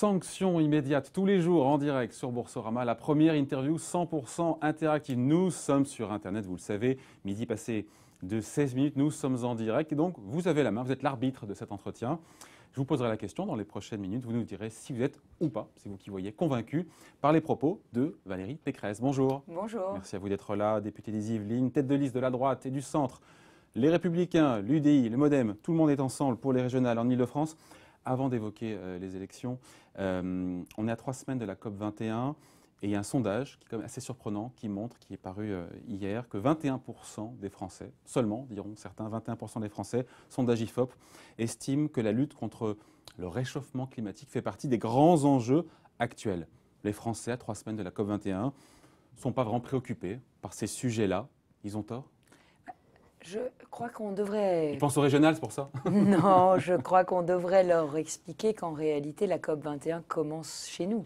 Sanction immédiate tous les jours en direct sur Boursorama, la première interview 100% interactive. Nous sommes sur Internet, vous le savez, midi passé de 16 minutes, nous sommes en direct. Et donc, vous avez la main, vous êtes l'arbitre de cet entretien. Je vous poserai la question dans les prochaines minutes. Vous nous direz si vous êtes ou pas, c'est vous qui voyez, convaincu par les propos de Valérie Pécresse. Bonjour. Bonjour. Merci à vous d'être là, députée des Yvelines, tête de liste de la droite et du centre. Les Républicains, l'UDI, le Modem, tout le monde est ensemble pour les régionales en Ile-de-France. Avant d'évoquer euh, les élections, euh, on est à trois semaines de la COP 21 et il y a un sondage assez surprenant qui montre, qui est paru euh, hier, que 21% des Français, seulement diront certains, 21% des Français, sondage IFOP, estiment que la lutte contre le réchauffement climatique fait partie des grands enjeux actuels. Les Français, à trois semaines de la COP 21, ne sont pas vraiment préoccupés par ces sujets-là. Ils ont tort je crois qu'on devrait. Ils pensent aux régionales, c'est pour ça Non, je crois qu'on devrait leur expliquer qu'en réalité, la COP 21 commence chez nous.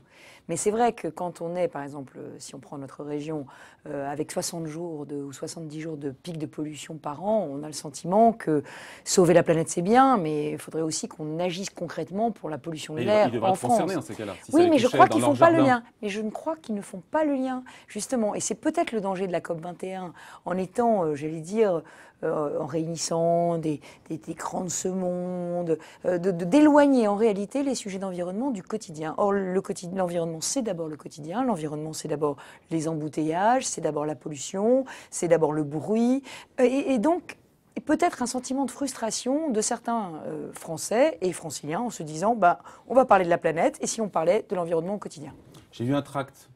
Mais c'est vrai que quand on est, par exemple, euh, si on prend notre région, euh, avec 60 jours de, ou 70 jours de pic de pollution par an, on a le sentiment que sauver la planète, c'est bien, mais il faudrait aussi qu'on agisse concrètement pour la pollution de l'air en France. En cas-là. oui, mais je crois qu'ils ne font pas le lien. Mais je ne crois qu'ils ne font pas le lien, justement. Et c'est peut-être le danger de la COP 21, en étant, euh, j'allais dire, euh, en réunissant des, des, de ce monde, euh, d'éloigner en réalité les sujets d'environnement du quotidien. Or, l'environnement, c'est d'abord le quotidien, l'environnement, c'est d'abord les embouteillages, c'est d'abord la pollution, c'est d'abord le bruit. Et, donc, peut-être un sentiment de frustration de certains euh, Français et Franciliens en se disant, bah, on va parler de la planète, et si on parlait de l'environnement au quotidien J'ai vu un tract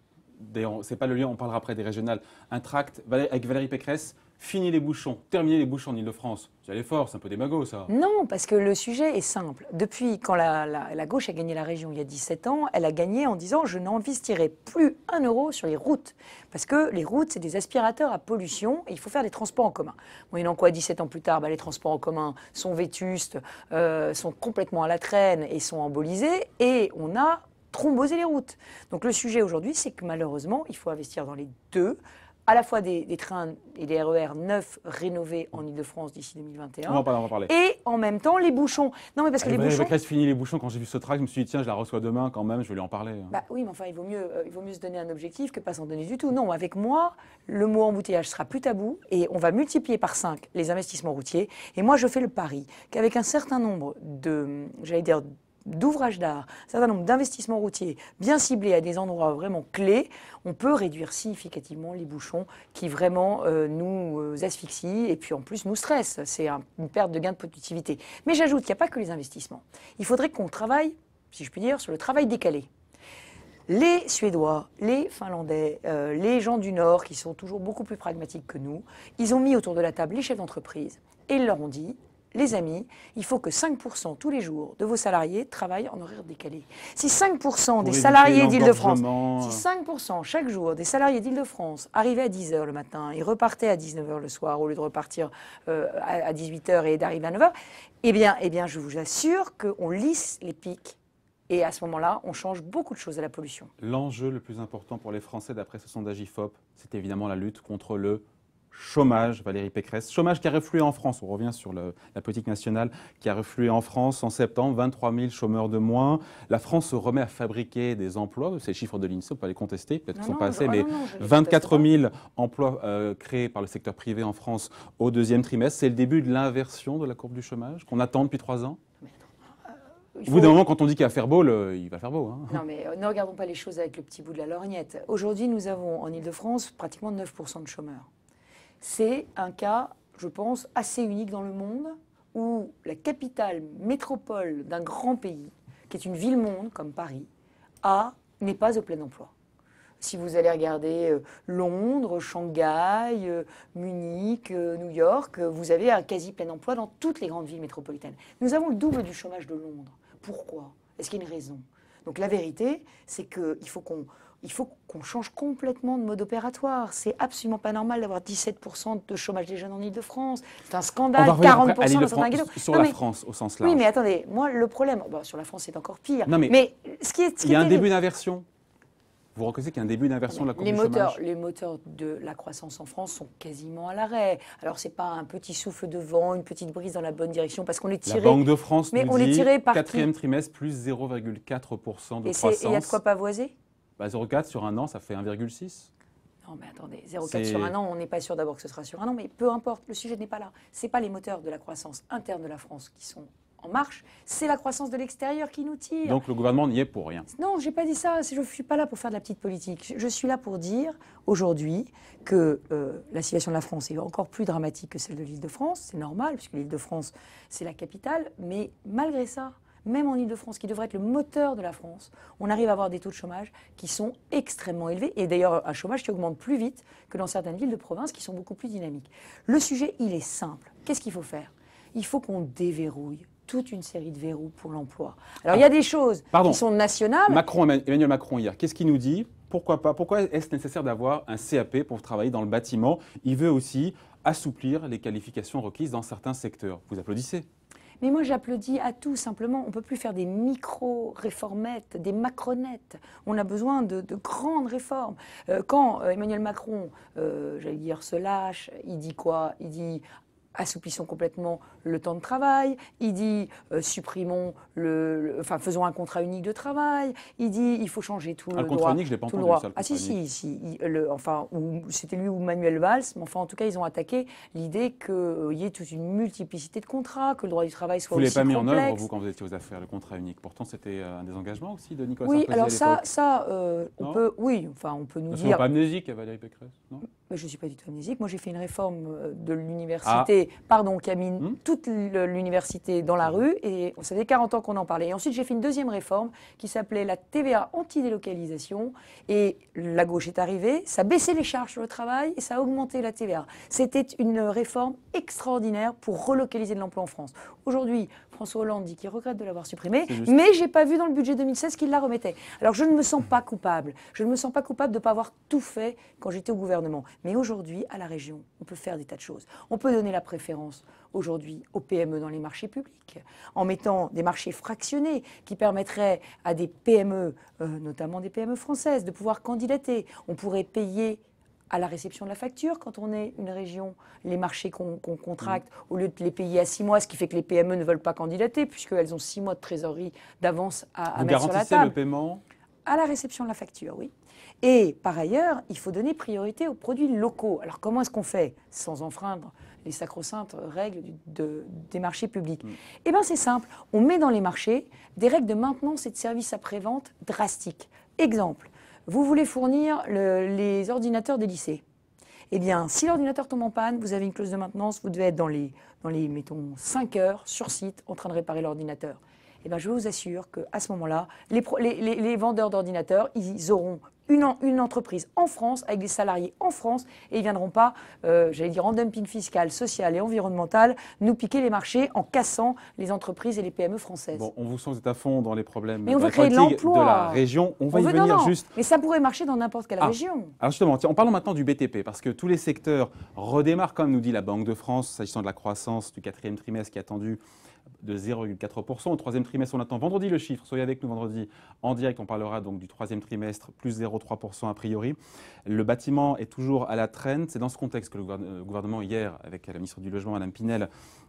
c'est pas le lien, on parlera après des régionales, un tract avec Valérie Pécresse Fini les bouchons, terminer les bouchons en Ile-de-France. C'est à l'effort, c'est un peu démago ça. Non, parce que le sujet est simple. Depuis quand la, gauche a gagné la région il y a 17 ans, elle a gagné en disant je n'investirai plus un euro sur les routes. Parce que les routes, c'est des aspirateurs à pollution et il faut faire des transports en commun. Moyennant quoi, 17 ans plus tard, bah, les transports en commun sont vétustes, euh, sont complètement à la traîne et sont embolisés. Et on a thrombosé les routes. Donc le sujet aujourd'hui, c'est que malheureusement, il faut investir dans les deux à la fois des, trains et des RER e neufs rénovés en Ile-de-France d'ici 2021. On Et en même temps, les bouchons. Non, mais parce que les bouchons. presque fini les bouchons quand j'ai vu ce track, je me suis dit, tiens, je la reçois demain quand même, je vais lui en parler. Bah, oui, mais enfin, il vaut, mieux, euh, il vaut mieux se donner un objectif que pas s'en donner du tout. Non, avec moi, le mot embouteillage sera plus tabou et on va multiplier par 5 les investissements routiers. Et moi, je fais le pari qu'avec un certain nombre de, j'allais dire, d'ouvrages d'art, un certain nombre d'investissements routiers bien ciblés à des endroits vraiment clés, on peut réduire significativement les bouchons qui vraiment euh, nous euh, asphyxient et puis en plus nous stressent. C'est une perte de gain de productivité. Mais j'ajoute qu'il n'y a pas que les investissements. Il faudrait qu'on travaille, si je puis dire, sur le travail décalé. Les Suédois, les Finlandais, euh, les gens du Nord, qui sont toujours beaucoup plus pragmatiques que nous, ils ont mis autour de la table les chefs d'entreprise et ils leur ont dit, les amis, il faut que 5% tous les jours de vos salariés travaillent en horaire décalé. Si 5% des salariés d'Île-de-France, si 5% chaque jour des salariés d'Île-de-France arrivaient à 10h le matin et repartaient à 19h le soir au lieu de repartir euh, à 18h et d'arriver à 9h, eh bien, eh bien, je vous assure qu'on lisse les pics et à ce moment-là, on change beaucoup de choses à la pollution. L'enjeu le plus important pour les Français, d'après ce sondage IFOP, c'est évidemment la lutte contre le chômage, Valérie Pécresse. Chômage qui a reflué en France. On revient sur la politique nationale qui a reflué en France en septembre. 23 000 chômeurs de moins. La France se remet à fabriquer des emplois. Ces chiffres de l'INSEE, on peut les contester. Peut-être qu'ils sont oh pas assez, mais 24 000 emplois euh, créés par le secteur privé en France au deuxième trimestre. C'est le début de l'inversion de la courbe du chômage qu'on attend depuis trois ans euh, au bout d'un moment, quand on dit qu'il va faire beau, il va faire beau. Hein. Non, mais euh, ne regardons pas les choses avec le petit bout de la lorgnette. Aujourd'hui, nous avons en Ile-de-France pratiquement 9% de chômeurs. C'est un cas, je pense, assez unique dans le monde où la capitale métropole d'un grand pays, qui est une ville-monde comme Paris, n'est pas au plein emploi. Si vous allez regarder euh, Londres, Shanghai, euh, Munich, euh, New York, vous avez un quasi plein emploi dans toutes les grandes villes métropolitaines. Nous avons le double du chômage de Londres. Pourquoi Est-ce qu'il y a une raison Donc la vérité, c'est qu'il faut qu'on il faut qu'on change complètement de mode opératoire. C'est absolument pas normal d'avoir 17% de chômage des jeunes en Ile-de-France. C'est un scandale, 40% dans certains Sur la France, au sens large. Oui, mais attendez, moi, le problème, sur la France, c'est encore pire. Non, mais, ce qui est. Il y a un début d'inversion. Vous reconnaissez qu'il y a un début d'inversion de la courbe les moteurs, Les moteurs de la croissance en France sont quasiment à l'arrêt. Alors, c'est pas un petit souffle de vent, une petite brise dans la bonne direction, parce qu'on est tiré. La Banque de France mais on dit est tiré par quatrième trimestre, plus 0,4% de croissance. Et il y a de quoi pavoiser 0,4 bah, sur un an, ça fait 1,6. Non, mais attendez, 0,4 sur un an, on n'est pas sûr d'abord que ce sera sur un an, mais peu importe, le sujet n'est pas là. Ce n'est pas les moteurs de la croissance interne de la France qui sont en marche, c'est la croissance de l'extérieur qui nous tire. Donc le gouvernement n'y est pour rien. Non, je n'ai pas dit ça. Je ne suis pas là pour faire de la petite politique. Je suis là pour dire aujourd'hui que euh, la situation de la France est encore plus dramatique que celle de l'Île-de-France. C'est normal puisque l'Île-de-France c'est la capitale, mais malgré ça, même en Ile-de-France, qui devrait être le moteur de la France, on arrive à avoir des taux de chômage qui sont extrêmement élevés, et d'ailleurs un chômage qui augmente plus vite que dans certaines villes de province qui sont beaucoup plus dynamiques. Le sujet, il est simple. Qu'est-ce qu'il faut faire Il faut qu'on déverrouille toute une série de verrous pour l'emploi. Alors il y a ah, des choses pardon. qui sont nationales. Macron, Emmanuel Macron hier, qu'est-ce qu'il nous dit Pourquoi pas Pourquoi est-ce nécessaire d'avoir un CAP pour travailler dans le bâtiment Il veut aussi assouplir les qualifications requises dans certains secteurs. Vous applaudissez mais moi, j'applaudis à tout, simplement. On ne peut plus faire des micro-réformettes, des macronettes. On a besoin de, grandes réformes. Euh, quand euh, Emmanuel Macron, euh, j'allais dire, se lâche, il dit quoi Il dit assoupissons complètement le temps de travail, il dit euh, supprimons le, enfin faisons un contrat unique de travail, il dit il faut changer tout ah, le le, contrat droit, unique, je l'ai pas Ça, ah si si, si enfin c'était lui ou Manuel Valls, mais enfin en tout cas ils ont attaqué l'idée qu'il y ait toute une multiplicité de contrats, que le droit du travail soit vous aussi Vous l'avez pas mis en œuvre vous quand vous étiez aux affaires le contrat unique. Pourtant c'était euh, un des engagements aussi de Nicolas oui, Sarkozy. Oui alors ça ça euh, on peut oui enfin on peut nous dire. Pas amnésique Valérie Pécresse non. Mais je suis pas du tout amnésique. Moi j'ai fait une réforme de ah. l'université, pardon Camille, hmm? l'université dans la rue et on savait 40 ans qu'on en parlait. Et ensuite, j'ai fait une deuxième réforme qui s'appelait la TVA anti-délocalisation et la gauche est arrivée, ça baissait les charges sur le travail et ça a augmenté la TVA. C'était une réforme extraordinaire pour relocaliser de l'emploi en France. Aujourd'hui, François Hollande dit qu'il regrette de l'avoir supprimé, mais je n'ai pas vu dans le budget 2016 qu'il la remettait. Alors je ne me sens pas coupable. Je ne me sens pas coupable de ne pas avoir tout fait quand j'étais au gouvernement. Mais aujourd'hui, à la région, on peut faire des tas de choses. On peut donner la préférence aujourd'hui aux PME dans les marchés publics, en mettant des marchés fractionnés qui permettraient à des PME, euh, notamment des PME françaises, de pouvoir candidater. On pourrait payer à la réception de la facture quand on est une région, les marchés qu'on contracte, mm. au lieu de les payer à six mois, ce qui fait que les PME ne veulent pas candidater, puisqu'elles ont six mois de trésorerie d'avance à, mettre sur la table. le paiement à la réception de la facture, oui. Et par ailleurs, il faut donner priorité aux produits locaux. Alors comment est-ce qu'on fait sans enfreindre les sacro-saintes règles des marchés publics mm. Eh bien c'est simple, on met dans les marchés des règles de maintenance et de services après-vente drastiques. Exemple, vous voulez fournir les ordinateurs des lycées. Eh bien, si l'ordinateur tombe en panne, vous avez une clause de maintenance, vous devez être dans les, dans les mettons, 5 heures sur site en train de réparer l'ordinateur. Eh ben, je vous assure qu'à ce moment-là, les, vendeurs d'ordinateurs, ils auront une, entreprise en France, avec des salariés en France, et ils ne viendront pas, euh, j'allais dire, en dumping fiscal, social et environnemental, nous piquer les marchés en cassant les entreprises et les PME françaises. Bon, on vous sent à fond dans les problèmes Mais on veut de la région. On va y juste. Mais ça pourrait marcher dans n'importe quelle ah, région. Alors justement, en parlant maintenant du BTP, parce que tous les secteurs redémarrent, comme nous dit la Banque de France, s'agissant de la croissance du quatrième trimestre qui est attendue de 0,4%. Au troisième trimestre, on attend vendredi le chiffre. Soyez avec nous vendredi en direct. On parlera donc du troisième trimestre, plus 0,3% a priori. Le bâtiment est toujours à la traîne. C'est dans ce contexte que le gouvernement, hier, avec la ministre du Logement, Mme Pinel,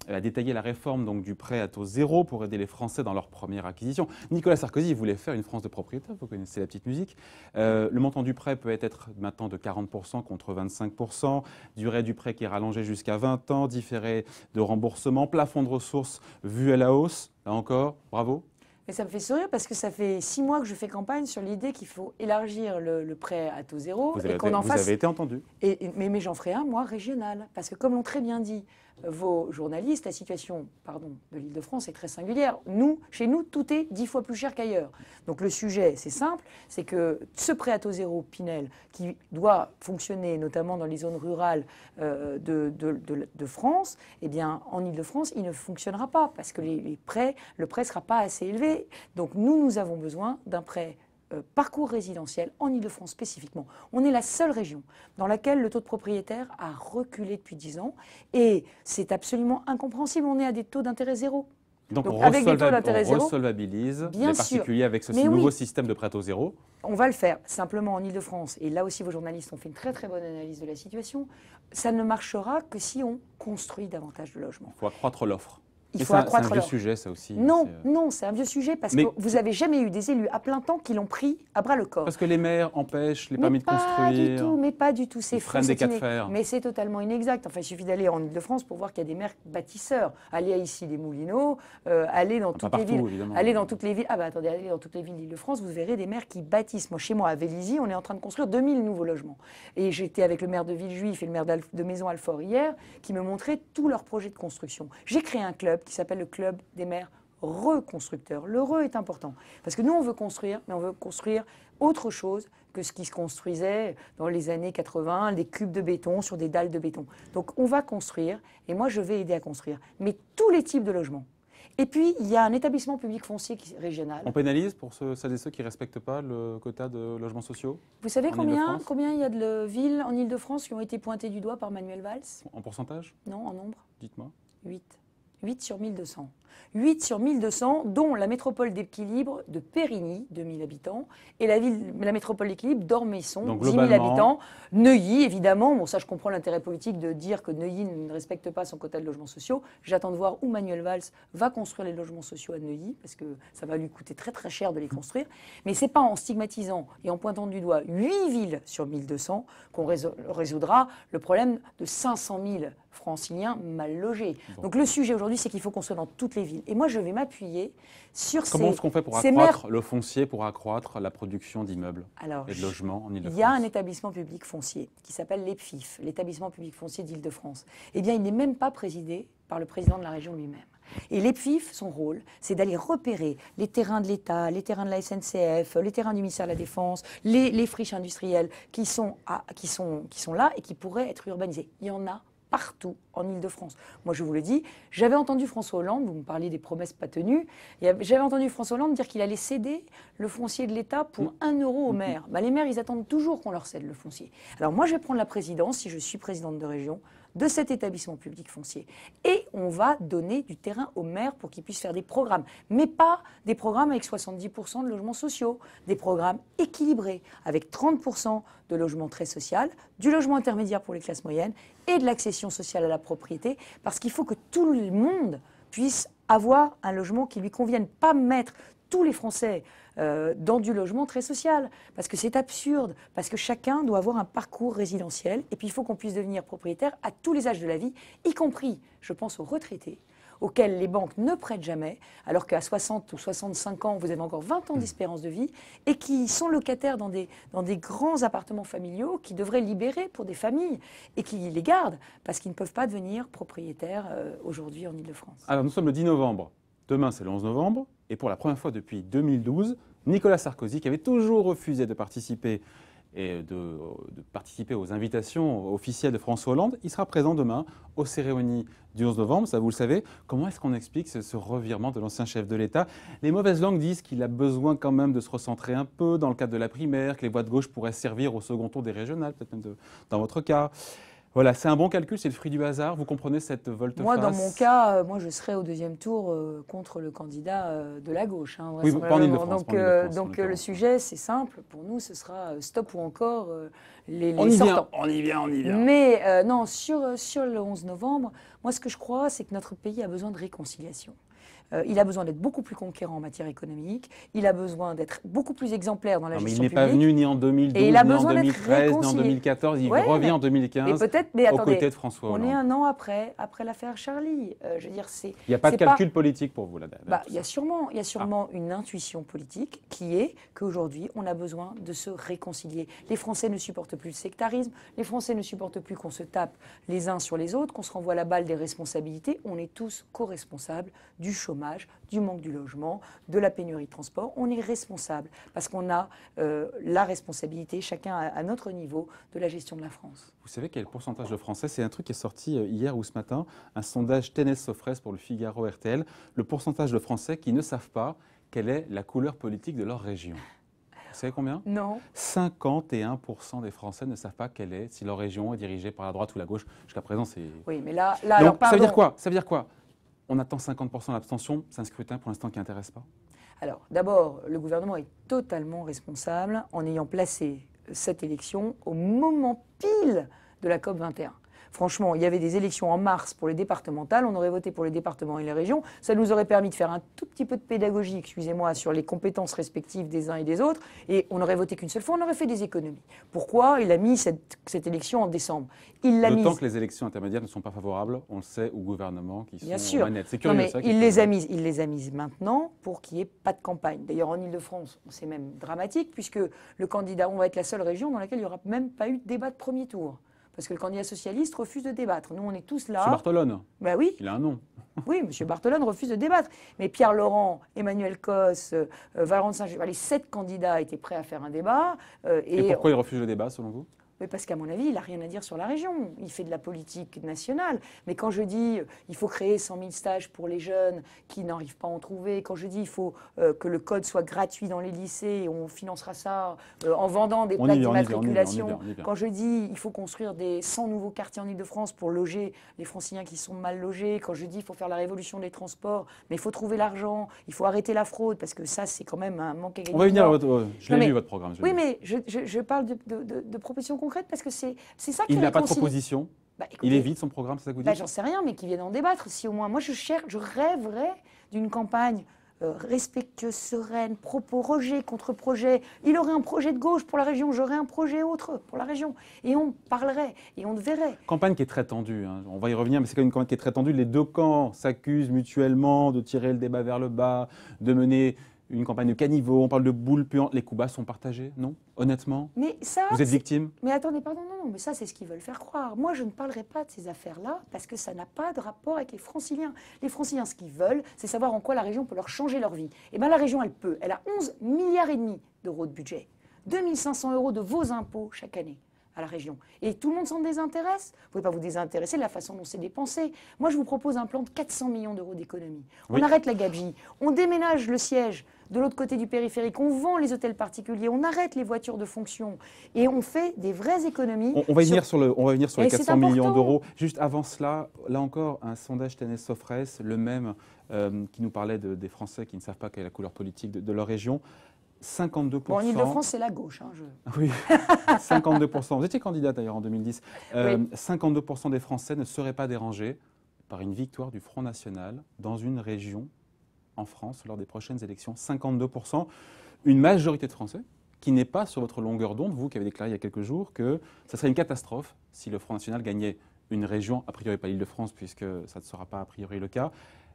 euh, a détaillé la réforme donc, du prêt à taux zéro pour aider les Français dans leur première acquisition. Nicolas Sarkozy voulait faire une France de propriétaire. Vous connaissez la petite musique. Euh, le montant du prêt peut être maintenant de 40% contre 25%. Durée du prêt qui est rallongée jusqu'à 20 ans. Différé de remboursement. Plafond de ressources vu à la hausse, là encore, bravo. Mais ça me fait sourire parce que ça fait six mois que je fais campagne sur l'idée qu'il faut élargir le, prêt à taux zéro. Vous été entendu. mais, mais j'en ferai un, moi, régional. Parce que comme l'ont très bien dit vos journalistes, la situation pardon, de l'île de France est très singulière. Nous, chez nous, tout est dix fois plus cher qu'ailleurs. Donc le sujet, c'est simple, c'est que ce prêt à taux zéro Pinel, qui doit fonctionner notamment dans les zones rurales euh, de, de, France, et eh bien, en île de France, il ne fonctionnera pas parce que les, prêts, le prêt ne sera pas assez élevé. Donc nous, nous avons besoin d'un prêt euh, parcours résidentiel en Ile-de-France spécifiquement. On est la seule région dans laquelle le taux de propriétaire a reculé depuis 10 ans et c'est absolument incompréhensible. On est à des taux d'intérêt zéro. Donc, on, avec des taux resolvabilise bien avec ce nouveau système de prêt au zéro On va le faire, simplement en Ile-de-France, et là aussi vos journalistes ont fait une très très bonne analyse de la situation, ça ne marchera que si on construit davantage de logements. Il faut accroître l'offre. C'est un vieux sujet, ça aussi. Hein, non, euh, non, c'est un vieux sujet parce que vous n'avez jamais eu des élus à plein temps qui l'ont pris à bras le corps. Parce que les maires empêchent les permis de construire. pas Du tout, mais pas du tout, c'est faux. des cas de fer. Mais c'est totalement inexact. Enfin, il suffit d'aller en Ile-de-France pour voir qu'il y a des maires bâtisseurs. Allez à ici des Moulineaux, euh, Aller allez dans toutes les villes. Aller dans toutes les villes. Ah bah attendez, allez dans toutes les villes d'Ile-de-France, vous verrez des maires qui bâtissent. Moi, chez moi, à Vélizy, on est en train de construire 2000 nouveaux logements. Et j'étais avec le maire de Villejuif et le maire de Maison Alfort hier, qui me montraient tous leurs projets de construction. J'ai créé un club qui s'appelle le Club des maires reconstructeurs. Le re est important. Parce que nous, on veut construire, mais on veut construire autre chose que ce qui se construisait dans les années 80, des cubes de béton sur des dalles de béton. Donc on va construire, et moi je vais aider à construire, mais tous les types de logements. Et puis, il y a un établissement public foncier régional. On pénalise pour ceux, ceux qui ne respectent pas le quota de logements sociaux Vous savez combien, combien il y a de villes en Ile-de-France qui ont été pointées du doigt par Manuel Valls En pourcentage Non, en nombre. Dites-moi. 8. 8 sur 1200. 8 sur 1200, dont la métropole d'équilibre de Périgny, 2000 habitants, et la, ville, la métropole d'équilibre d'Ormesson, 10 000 habitants. Neuilly, évidemment, bon, ça je comprends l'intérêt politique de dire que Neuilly ne respecte pas son quota de logements sociaux. J'attends de voir où Manuel Valls va construire les logements sociaux à Neuilly, parce que ça va lui coûter très très cher de les construire. Mais c'est pas en stigmatisant et en pointant du doigt 8 villes sur 1200 qu'on résoudra le problème de 500 000 franciliens mal logés. Donc le sujet aujourd'hui, c'est qu'il faut qu'on soit dans toutes les villes. Et moi, je vais m'appuyer sur ces Comment ce qu'on fait pour accroître le foncier, pour accroître la production d'immeubles et de logements en Ile-de-France Il y a un établissement public foncier qui s'appelle l'EPFIF, l'établissement public foncier d'Ile-de-France. Eh bien, il n'est même pas présidé par le président de la région lui-même. Et l'EPFIF, son rôle, c'est d'aller repérer les terrains de l'État, les terrains de la SNCF, les terrains du ministère de la Défense, les, friches industrielles qui sont, qui, sont, qui sont là et qui pourraient être urbanisées. Il y en a partout en Ile-de-France. Moi, je vous le dis, j'avais entendu François Hollande, vous me parliez des promesses pas tenues, j'avais entendu François Hollande dire qu'il allait céder le foncier de l'État pour 1 mm. euro aux maires. Bah, les maires, ils attendent toujours qu'on leur cède le foncier. Alors moi, je vais prendre la présidence, si je suis présidente de région, de cet établissement public foncier. Et on va donner du terrain aux maires pour qu'ils puissent faire des programmes, mais pas des programmes avec 70% de logements sociaux, des programmes équilibrés avec 30% de logements très sociaux du logement intermédiaire pour les classes moyennes et de l'accession sociale à la propriété, parce qu'il faut que tout le monde puisse avoir un logement qui lui convienne, pas mettre tous les Français euh, dans du logement très social. Parce que c'est absurde, parce que chacun doit avoir un parcours résidentiel, et puis il faut qu'on puisse devenir propriétaire à tous les âges de la vie, y compris, je pense, aux retraités auxquels les banques ne prêtent jamais, alors qu'à 60 ou 65 ans, vous avez encore 20 ans d'espérance de vie, et qui sont locataires dans des, dans des grands appartements familiaux qui devraient libérer pour des familles et qui les gardent parce qu'ils ne peuvent pas devenir propriétaires euh, aujourd'hui en Ile-de-France. Alors nous sommes le 10 novembre. Demain, c'est le 11 novembre, et pour la première fois depuis 2012, Nicolas Sarkozy, qui avait toujours refusé de participer et de, participer aux invitations officielles de François Hollande. Il sera présent demain aux cérémonies du 11 novembre, ça vous le savez. Comment est-ce qu'on explique ce, revirement de l'ancien chef de l'État Les mauvaises langues disent qu'il a besoin quand même de se recentrer un peu dans le cadre de la primaire, que les voix de gauche pourraient servir au second tour des régionales, peut-être même dans votre cas. Voilà, c'est un bon calcul, c'est le fruit du hasard. Vous comprenez cette volte-face Moi, dans mon cas, euh, moi, je serai au deuxième tour euh, contre le candidat euh, de la gauche. en donc, donc le sujet, c'est simple. Pour nous, ce sera stop ou encore les, sortants. on y vient, on y vient. Mais non, sur, sur le 11 novembre, moi, ce que je crois, c'est que notre pays a besoin de réconciliation. Euh, il a besoin d'être beaucoup plus conquérant en matière économique. Il a besoin d'être beaucoup plus exemplaire dans la gestion publique. Mais il n'est pas venu ni en 2012, ni en 2013, ni en 2014. Il revient en 2015 peut-être, mais de François Hollande. On est un an après, après l'affaire Charlie. Euh, je dire, il n'y a pas de calcul politique pour vous là-dedans. Bah, il y a sûrement, il y a ah. sûrement une intuition politique qui est qu'aujourd'hui, on a besoin de se réconcilier. Les Français ne supportent plus le sectarisme. Les Français ne supportent plus qu'on se tape les uns sur les autres, qu'on se renvoie la balle des responsabilités. On est tous co-responsables du du chômage, du manque du logement, de la pénurie de transport. On est responsable parce qu'on a euh, la responsabilité, chacun à, notre niveau, de la gestion de la France. Vous savez quel pourcentage de Français C'est un truc qui est sorti euh, hier ou ce matin, un sondage Tennis Sofres pour le Figaro RTL. Le pourcentage de Français qui ne savent pas quelle est la couleur politique de leur région. Vous savez combien Non. 51% des Français ne savent pas quelle est, si leur région est dirigée par la droite ou la gauche. Jusqu'à présent, c'est. Oui, mais là, dire quoi Ça veut dire quoi on attend 50% d'abstention, c'est un scrutin pour l'instant qui n'intéresse pas Alors d'abord, le gouvernement est totalement responsable en ayant placé cette élection au moment pile de la COP 21. Franchement, il y avait des élections en mars pour les départementales, on aurait voté pour les départements et les régions. Ça nous aurait permis de faire un tout petit peu de pédagogie, excusez-moi, sur les compétences respectives des uns et des autres. Et on aurait voté qu'une seule fois, on aurait fait des économies. Pourquoi il a mis cette, élection en décembre Il l'a mise. D'autant que les élections intermédiaires ne sont pas favorables, on le sait, au gouvernement qui sont sûr. C'est sûr. Il les a il les a mises maintenant pour qu'il n'y ait pas de campagne. D'ailleurs, en Ile-de-France, c'est même dramatique puisque le candidat, on va être la seule région dans laquelle il n'y aura même pas eu de débat de premier tour. Parce que le candidat socialiste refuse de débattre. Nous, on est tous là. M. Bartolone. Bah oui. Il a un nom. Oui, M. Bartolone refuse de débattre. Mais Pierre Laurent, Emmanuel Cos, euh, Valence Saint-Germain, les sept candidats étaient prêts à faire un débat. Euh, et, et pourquoi il refuse le débat, selon vous mais parce qu'à mon avis, il n'a rien à dire sur la région. Il fait de la politique nationale. Mais quand je dis euh, il faut créer 100 000 stages pour les jeunes qui n'arrivent pas à en trouver, quand je dis il faut euh, que le code soit gratuit dans les lycées, et on financera ça euh, en vendant des plaques d'immatriculation, quand je dis il faut construire des 100 nouveaux quartiers en Ile-de-France pour loger les franciliens qui sont mal logés, quand je dis il faut faire la révolution des transports, mais il faut trouver l'argent, il faut arrêter la fraude, parce que ça, c'est quand même un manque à On va venir, programme. oui, mais je, parle de, de, propositions parce que c'est ça qui Il n'a pas de proposition bah, Il évite son programme, ça que vous bah, J'en sais rien, mais qu'il vienne en débattre. Si au moins, moi je cherche, je rêverais d'une campagne euh, respectueuse, sereine, propos, rejet, contre-projet. Il aurait un projet de gauche pour la région, j'aurais un projet autre pour la région. Et on parlerait, et on verrait. Campagne qui est très tendue, hein. on va y revenir, mais c'est quand même une campagne qui est très tendue. Les deux camps s'accusent mutuellement de tirer le débat vers le bas, de mener une campagne de caniveau, on parle de boules puantes. Les coups bas sont partagés, non Honnêtement Mais ça. Vous êtes victime Mais attendez, pardon, non, non, mais ça, c'est ce qu'ils veulent faire croire. Moi, je ne parlerai pas de ces affaires-là parce que ça n'a pas de rapport avec les franciliens. Les franciliens, ce qu'ils veulent, c'est savoir en quoi la région peut leur changer leur vie. Et eh bien, la région, elle peut. Elle a 11 milliards et demi d'euros de budget, 2500 euros de vos impôts chaque année à la région. Et tout le monde s'en désintéresse. Vous ne pouvez pas vous désintéresser de la façon dont c'est dépensé. Moi, je vous propose un plan de 400 millions d'euros d'économie. On arrête la gabegie, on déménage le siège de l'autre côté du périphérique, on vend les hôtels particuliers, on arrête les voitures de fonction et on fait des vraies économies. On, va, Venir sur le, on va venir sur les 400 millions d'euros. Juste avant cela, là encore, un sondage TNS Sofres, le même euh, qui nous parlait des Français qui ne savent pas quelle est la couleur politique de leur région. 52%. en Ile-de-France, c'est la gauche. Hein, oui, 52%. Vous étiez candidate d'ailleurs en 2010. 52% euh, des Français ne seraient pas dérangés par une victoire du Front National dans une région en France lors des prochaines élections. 52%, une majorité de Français qui n'est pas sur votre longueur d'onde, vous qui avez déclaré il y a quelques jours que ça serait une catastrophe si le Front National gagnait une région, a priori pas l'Île-de-France, puisque ça ne sera pas a priori le cas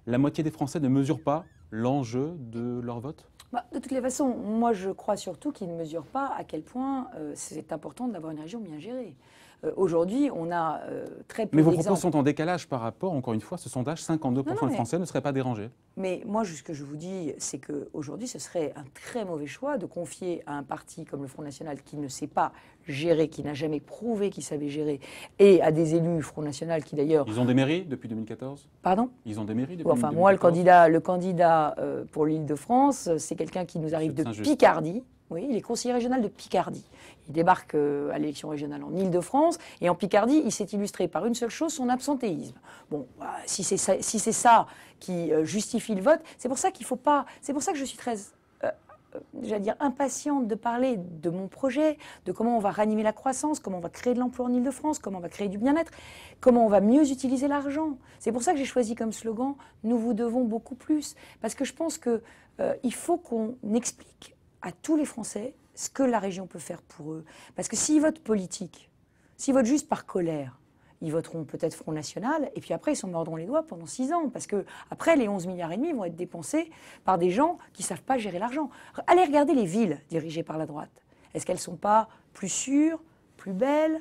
la moitié des Français ne mesurent pas l'enjeu de leur vote bah, De toutes les façons, moi je crois surtout qu'ils ne mesurent pas à quel point euh, c'est important d'avoir une région bien gérée. Euh, aujourd'hui, on a euh, très peu Mais vos propos sont en décalage par rapport, encore une fois, ce sondage 52% de Français ne seraient pas dérangés. Mais moi, ce que je vous dis, c'est qu'aujourd'hui, ce serait un très mauvais choix de confier à un parti comme le Front National qui ne sait pas gérer, qui n'a jamais prouvé qu'il savait gérer, et à des élus Front National qui d'ailleurs... Ils ont des mairies depuis 2014 Pardon Ils ont des mairies depuis enfin, 2014 Enfin, moi, le candidat, le candidat euh, pour l'île de France, c'est quelqu'un qui nous arrive de Picardie. Oui, il est conseiller régional de Picardie. Il débarque euh, à l'élection régionale en Ile-de-France et en Picardie, il s'est illustré par une seule chose, son absentéisme. Bon, bah, si c'est ça, qui euh, justifie le vote, c'est pour ça qu'il faut pas. C'est pour ça que je suis très euh, j'allais dire, impatiente de parler de mon projet, de comment on va ranimer la croissance, comment on va créer de l'emploi en Ile-de-France, comment on va créer du bien-être, comment on va mieux utiliser l'argent. C'est pour ça que j'ai choisi comme slogan Nous vous devons beaucoup plus. Parce que je pense qu'il faut qu'on explique à tous les Français ce que la région peut faire pour eux. Parce que s'ils votent politique, s'ils votent juste par colère, ils voteront peut-être Front National, et puis après, ils s'en mordront les doigts pendant six ans, parce que après, les 11 milliards et demi vont être dépensés par des gens qui ne savent pas gérer l'argent. Allez regarder les villes dirigées par la droite. Est-ce qu'elles ne sont pas plus sûres, plus belles,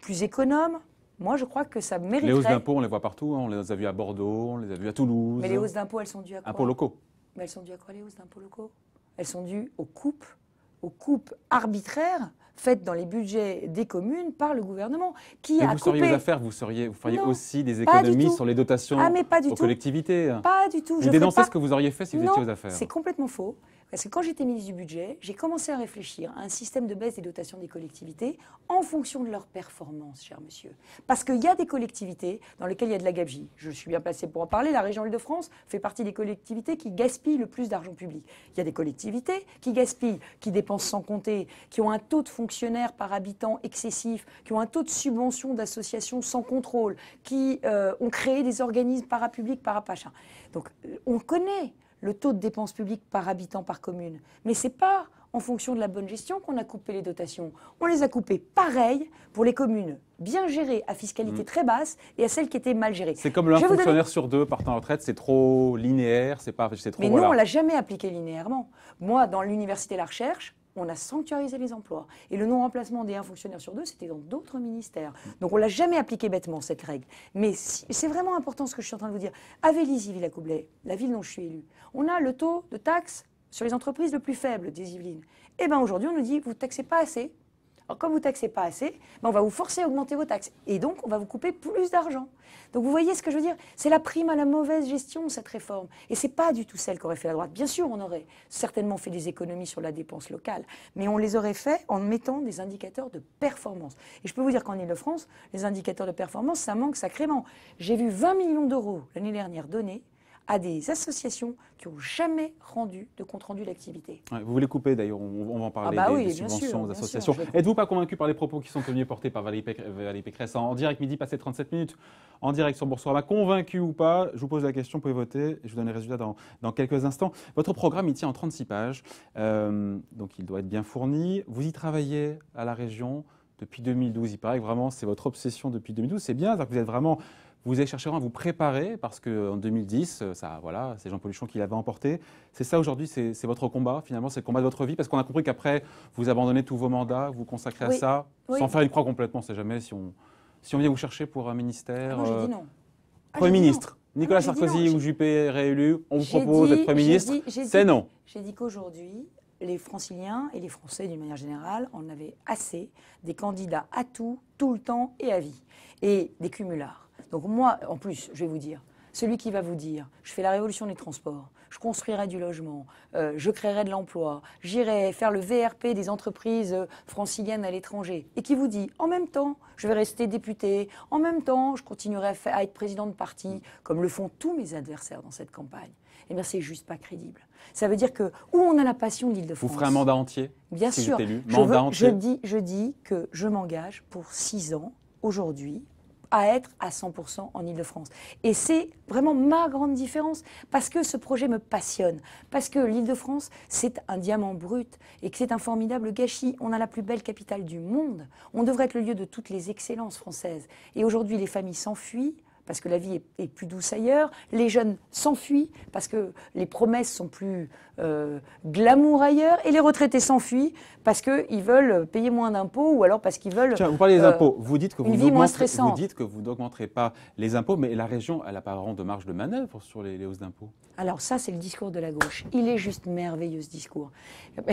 plus économes moi, je crois que ça mériterait... Les hausses d'impôts, on les voit partout. Hein. On les a vues à Bordeaux, on les a vues à Toulouse. Mais les hausses d'impôts, elles sont dues à quoi Impôts locaux. Mais elles sont dues à quoi, les hausses d'impôts locaux elles sont dues aux coupes, aux coupes arbitraires faites dans les budgets des communes par le gouvernement qui mais vous seriez aux affaires, vous feriez aussi des économies sur les dotations ah, mais pas du aux collectivités. Pas du tout. Vous je dénoncez ce que vous auriez fait si vous étiez aux affaires. C'est complètement faux. Parce que quand j'étais ministre du Budget, j'ai commencé à réfléchir à un système de baisse des dotations des collectivités en fonction de leur performance, cher monsieur. Parce qu'il y a des collectivités dans lesquelles il y a de la gabegie. Je suis bien placé pour en parler. La région Île-de-France fait partie des collectivités qui gaspillent le plus d'argent public. Il y a des collectivités qui gaspillent, qui dépensent sans compter, qui ont un taux de fonctionnaires par habitant excessif, qui ont un taux de subvention d'associations sans contrôle, qui euh, ont créé des organismes parapublics, parapachins. Donc euh, on connaît le taux de dépenses publiques par habitant par commune. Mais c'est pas en fonction de la bonne gestion qu'on a coupé les dotations. On les a coupées pareil pour les communes bien gérées à fiscalité mm. très basse et à celles qui étaient mal gérées. C'est comme l'un fonctionnaire sur deux partant en retraite, c'est trop linéaire, c'est pas, trop. Mais nous, on l'a jamais appliqué linéairement. Moi, dans l'université de la recherche, on a sanctuarisé les emplois. Et le non-remplacement des un fonctionnaire sur deux, c'était dans d'autres ministères. Donc on ne l'a jamais appliqué bêtement, cette règle. Mais c'est vraiment important ce que je suis en train de vous dire. À Vélizy, Villacoublay, la ville dont je suis élu, on a le taux de taxe sur les entreprises le plus faible des Yvelines. Eh bien aujourd'hui, on nous dit, vous ne taxez pas assez, alors, comme vous taxez pas assez, ben, on va vous forcer à augmenter vos taxes. Et donc, on va vous couper plus d'argent. Donc, vous voyez ce que je veux dire C'est la prime à la mauvaise gestion, cette réforme. Et ce n'est pas du tout celle qu'aurait fait la droite. Bien sûr, on aurait certainement fait des économies sur la dépense locale, mais on les aurait fait en mettant des indicateurs de performance. Et je peux vous dire qu'en Ile-de-France, les indicateurs de performance, ça manque sacrément. J'ai vu 20 millions d'euros l'année dernière donnés à des associations qui n'ont jamais rendu de compte-rendu d'activité. vous voulez couper d'ailleurs, on, va en parler ah bah des, oui, subventions aux associations. Êtes-vous pas convaincu par les propos qui sont tenus portés par Valérie, Pécresse en direct midi passé 37 minutes en direct sur Boursorama, convaincu ou pas Je vous pose la question, vous pouvez voter, je vous donne les résultats dans, quelques instants. Votre programme, il tient en 36 pages, euh, donc il doit être bien fourni. Vous y travaillez à la région depuis 2012, il paraît que vraiment c'est votre obsession depuis 2012, c'est bien, que vous êtes vraiment vous allez chercher à vous préparer parce qu'en euh, 2010, euh, ça, voilà, c'est Jean paul Poluchon qui l'avait emporté. C'est ça aujourd'hui, c'est, votre combat finalement, c'est le combat de votre vie parce qu'on a compris qu'après, vous abandonnez tous vos mandats, vous vous consacrez à ça, sans faire une croix complètement, c'est jamais si on, si on vient vous chercher pour un ministère. Moi, ah euh, ah, j'ai dit non. Premier ah, ministre. Nicolas Sarkozy ou Juppé réélu, on vous propose d'être Premier ministre, c'est non. J'ai dit qu'aujourd'hui, les Franciliens et les Français d'une manière générale en avaient assez des candidats à tout, tout le temps et à vie, et des cumulards. Donc moi, en plus, je vais vous dire, celui qui va vous dire, je fais la révolution des transports, je construirai du logement, euh, je créerai de l'emploi, j'irai faire le VRP des entreprises euh, franciliennes à l'étranger, et qui vous dit, en même temps, je vais rester député, en même temps, je continuerai à être président de parti, comme le font tous mes adversaires dans cette campagne. Eh bien, c'est juste pas crédible. Ça veut dire que où on a la passion de l'Île-de-France. Vous ferez un mandat entier. Bien sûr. Mandat je, entier. dis, je dis que je m'engage pour six ans aujourd'hui à être à 100% en Ile-de-France. Et c'est vraiment ma grande différence, parce que ce projet me passionne, parce que l'Ile-de-France, c'est un diamant brut, et que c'est un formidable gâchis. On a la plus belle capitale du monde, on devrait être le lieu de toutes les excellences françaises. Et aujourd'hui, les familles s'enfuient parce que la vie est, plus douce ailleurs, les jeunes s'enfuient parce que les promesses sont plus euh, glamour ailleurs et les retraités s'enfuient parce qu'ils veulent payer moins d'impôts ou alors parce qu'ils veulent. Tiens, vous parlez des euh, impôts. Vous dites que vous, vous dites que vous n'augmenterez pas les impôts, mais la région elle a pas vraiment de marge de manœuvre sur les, hausses d'impôts. Alors ça, c'est le discours de la gauche. Il est juste merveilleux ce discours.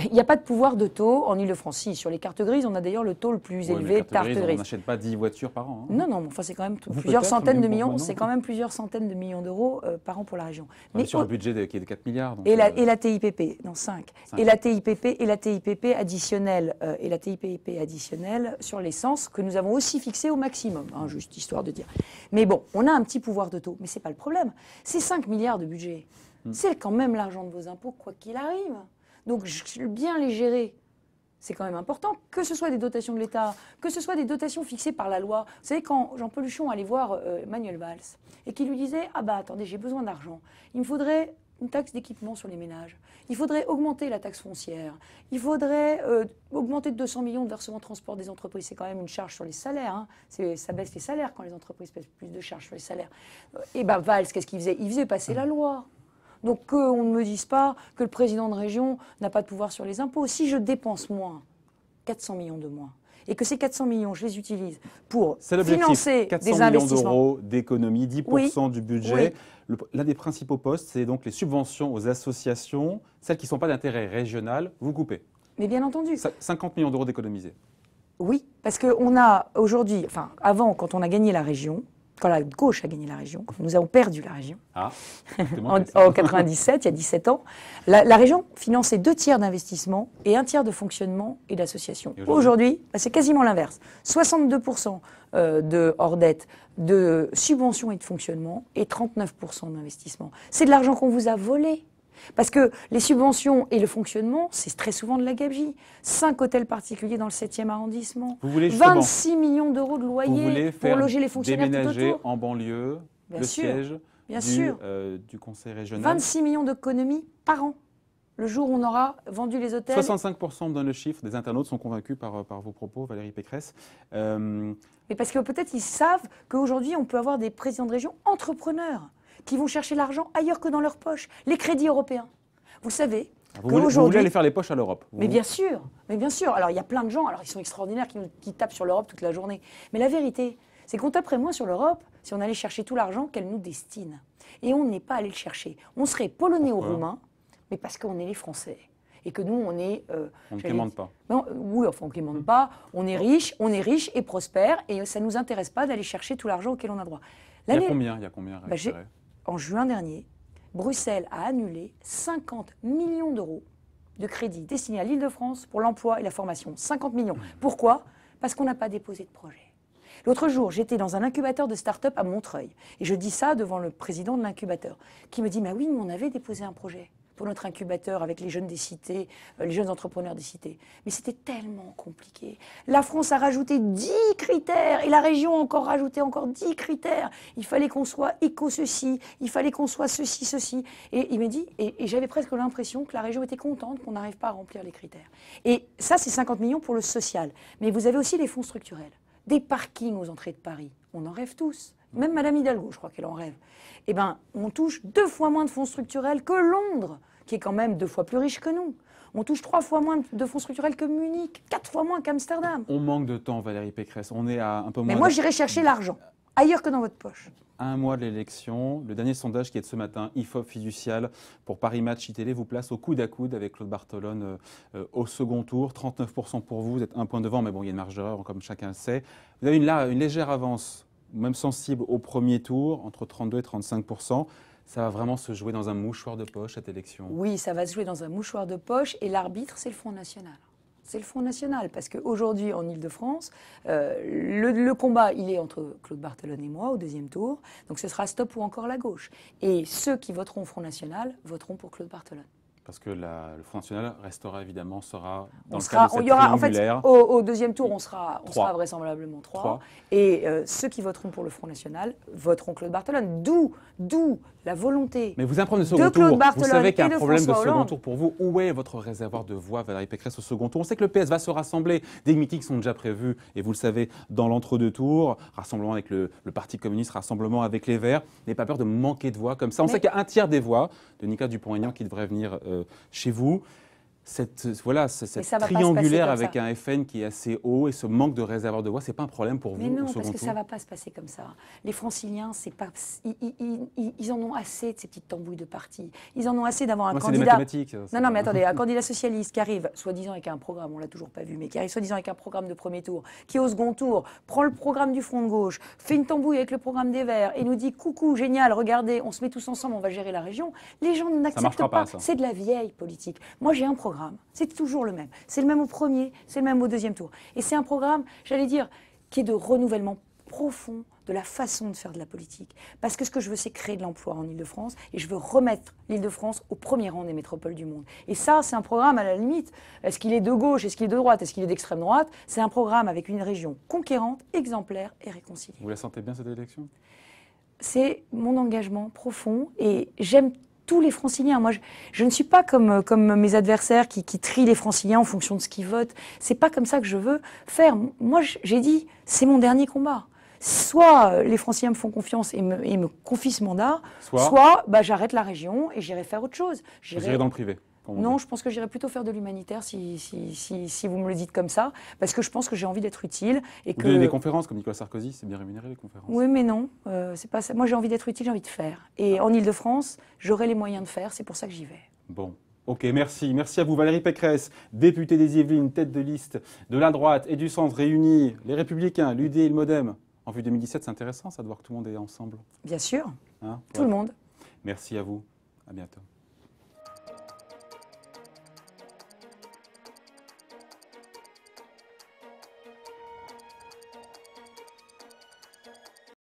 Il n'y a pas de pouvoir de taux en Ile-de-France. sur les cartes grises, on a d'ailleurs le taux le plus élevé de cartes grises. On n'achète pas 10 voitures par an. Hein. Non, non, enfin c'est quand même plusieurs centaines de millions. C'est quand même plusieurs centaines de millions d'euros euh, par an pour la région. sur le budget qui est de 4 milliards. et, la, et la TI TIPP, non 5. Et la TIPP et la TIPP additionnelle euh, et la TIPP additionnelle sur l'essence que nous avons aussi fixée au maximum, hein, juste histoire de dire. Mais bon, on a un petit pouvoir de taux, mais c'est pas le problème. C'est 5 milliards de budget. Hmm. C'est quand même l'argent de vos impôts, quoi qu'il arrive. Donc bien les gérer, c'est quand même important, que ce soit des dotations de l'État, que ce soit des dotations fixées par la loi. Vous savez, quand Jean paul Peluchon allait voir euh, Manuel Valls et qui lui disait Ah bah attendez, j'ai besoin d'argent, il me faudrait une taxe d'équipement sur les ménages. Il faudrait augmenter la taxe foncière. Il faudrait euh, augmenter de 200 millions de versements de transport des entreprises. C'est quand même une charge sur les salaires. Hein. Ça baisse les salaires quand les entreprises pèsent plus de charges sur les salaires. Euh, et bien Valls, qu'est-ce qu'il faisait Il faisait passer la loi. Donc qu'on ne me dise pas que le président de région n'a pas de pouvoir sur les impôts. Si je dépense moins, 400 millions de moins, et que ces 400 millions, je les utilise pour financer des investissements. millions d'euros d'économie, 10% du budget. L'un des principaux postes, c'est donc les subventions aux associations, celles qui ne sont pas d'intérêt régional, vous coupez. Mais bien entendu. 50 millions d'euros d'économiser. Oui, parce qu'on a aujourd'hui, enfin avant, quand on a gagné la région, quand la gauche a gagné la région, nous avons perdu la région. Ah, en, 1997, il y a 17 ans, la, région finançait deux tiers d'investissement et un tiers de fonctionnement et d'association. Aujourd'hui, bah, c'est quasiment l'inverse. 62% euh, de hors dette de subventions et de fonctionnement et 39% d'investissement. C'est de l'argent qu'on vous a volé. Parce que les subventions et le fonctionnement, c'est très souvent de la gabegie. Cinq hôtels particuliers dans le 7e arrondissement. Vous voulez 26 millions d'euros de loyers pour loger les fonctionnaires tout autour. en banlieue le siège euh, du, conseil régional. 26 millions d'économies par an le jour où on aura vendu les hôtels. 65% dans le chiffre des internautes sont convaincus par, euh, vos propos, Valérie Pécresse. Euh, Mais parce que peut-être ils savent qu'aujourd'hui, on peut avoir des présidents de région entrepreneurs qui vont chercher l'argent ailleurs que dans leur poche, les crédits européens. Vous savez, ah, vous voulez, vous voulez, aller faire les poches à l'Europe. Mais bien sûr, mais bien sûr. Alors il y a plein de gens, alors ils sont extraordinaires, qui, qui tapent sur l'Europe toute la journée. Mais la vérité, c'est qu'on taperait moins sur l'Europe si on allait chercher tout l'argent qu'elle nous destine. Et on n'est pas allé le chercher. On serait polonais ou roumains, mais parce qu'on est les Français. Et que nous, on est. Euh, on ne clémente pas. Non, oui, enfin, on ne clémente pas. On est riche, on est riche et prospère, et ça ne nous intéresse pas d'aller chercher tout l'argent auquel on a droit. Il y a combien, il y a combien bah, en juin dernier, Bruxelles a annulé 50 millions d'euros de crédits destinés à l'Île-de-France pour l'emploi et la formation. 50 millions. Mmh. Pourquoi Parce qu'on n'a pas déposé de projet. L'autre jour, j'étais dans un incubateur de start-up à Montreuil. Et je dis ça devant le président de l'incubateur, qui me dit Mais oui, mais on avait déposé un projet pour notre incubateur avec les jeunes des cités, euh, les jeunes entrepreneurs des cités. Mais c'était tellement compliqué. La France a rajouté 10 critères et la région a encore rajouté encore 10 critères. Il fallait qu'on soit éco ceci, il fallait qu'on soit ceci, ceci. Et il m'a dit, et j'avais presque l'impression que la région était contente qu'on n'arrive pas à remplir les critères. Et ça, c'est 50 millions pour le social. Mais vous avez aussi les fonds structurels. Des parkings aux entrées de Paris, on en rêve tous même Madame Hidalgo, je crois qu'elle en rêve, eh ben, on touche deux fois moins de fonds structurels que Londres, qui est quand même deux fois plus riche que nous. On touche trois fois moins de fonds structurels que Munich, quatre fois moins qu'Amsterdam. On manque de temps, Valérie Pécresse. On est à un peu moins. Mais moi, j'irai chercher l'argent ailleurs que dans votre poche. Un mois de l'élection, le dernier sondage qui est de ce matin, IFOP fiducial pour Paris Match ITL vous place au coude à coude avec Claude Bartolone euh, au second tour. 39% pour vous, vous êtes un point devant, mais bon, il y a une marge d'erreur, comme chacun sait. Vous avez une légère avance même sensible au premier tour, entre 32 et 35 ça va vraiment se jouer dans un mouchoir de poche, cette élection Oui, ça va se jouer dans un mouchoir de poche, et l'arbitre, c'est le Front National. C'est le Front National, parce qu'aujourd'hui, en Ile-de-France, euh, le, combat, il est entre Claude Barthelone et moi au deuxième tour, donc ce sera stop ou encore la gauche. Et ceux qui voteront au Front National voteront pour Claude Barthelone. Parce que le Front National restera évidemment, sera dans le cadre de cette y aura, au, deuxième tour, on sera, vraisemblablement trois. Et euh, ceux qui voteront pour le Front National voteront Claude Bartolone. D'où, d'où la volonté Mais vous de second tour. Vous savez qu'il y a un problème de, second tour pour vous. Où est votre réservoir de voix, Valérie Pécresse, au second tour On sait que le PS va se rassembler. Des meetings sont déjà prévus, et vous le savez, dans l'entre-deux tours. Rassemblement avec le, Parti communiste, rassemblement avec les Verts. N'ayez pas peur de manquer de voix comme ça. On sait qu'il y a un tiers des voix de Nicolas Dupont-Aignan qui devrait venir. Euh, euh, chez vous cette, voilà, cette triangulaire avec un FN qui est assez haut et ce manque de réservoir de voix, ce n'est pas un problème pour vous Mais non, parce que ça ne va pas se passer comme ça. Les franciliens, c'est pas, ils, en ont assez de ces petites tambouilles de parti. Ils en ont assez d'avoir un Moi, candidat. Des mathématiques, non, non, mais attendez, un candidat socialiste qui arrive, soi-disant avec un programme, on l'a toujours pas vu, mais qui arrive soi-disant avec un programme de premier tour, qui au second tour prend le programme du Front de gauche, fait une tambouille avec le programme des Verts et nous dit coucou, génial, regardez, on se met tous ensemble, on va gérer la région. Les gens n'acceptent pas. pas c'est de la vieille politique. Moi, j'ai un programme c'est toujours le même. C'est le même au premier, c'est le même au deuxième tour. Et c'est un programme, j'allais dire, qui est de renouvellement profond de la façon de faire de la politique. Parce que ce que je veux, c'est créer de l'emploi en Ile-de-France et je veux remettre l'Ile-de-France au premier rang des métropoles du monde. Et ça, c'est un programme à la limite. Est-ce qu'il est de gauche Est-ce qu'il est de droite Est-ce qu'il est d'extrême droite C'est un programme avec une région conquérante, exemplaire et réconciliée. Vous la sentez bien cette élection C'est mon engagement profond et j'aime tous les franciliens. Moi, je, ne suis pas comme, euh, mes adversaires qui, trient les franciliens en fonction de ce qu'ils votent. C'est pas comme ça que je veux faire. Moi, j'ai dit, c'est mon dernier combat. Soit euh, les franciliens me font confiance et me, confient ce mandat, soit, bah, j'arrête la région et j'irai faire autre chose. J'irai dans le privé. Non, je pense que j'irai plutôt faire de l'humanitaire si, vous me le dites comme ça, parce que je pense que j'ai envie d'être utile. Et que... des conférences comme Nicolas Sarkozy, c'est bien rémunéré les conférences. Oui, mais non, euh, c'est pas Moi j'ai envie d'être utile, j'ai envie de faire. Et ah. en Ile-de-France, j'aurai les moyens de faire, c'est pour ça que j'y vais. Bon. Ok, merci. Merci à vous, Valérie Pécresse, députée des Yvelines, tête de liste de la droite et du centre réunis, les Républicains, l'UD et le Modem. En vue 2017, c'est intéressant, ça de voir que tout le monde est ensemble. Bien sûr. Hein, tout le monde. Merci à vous. À bientôt.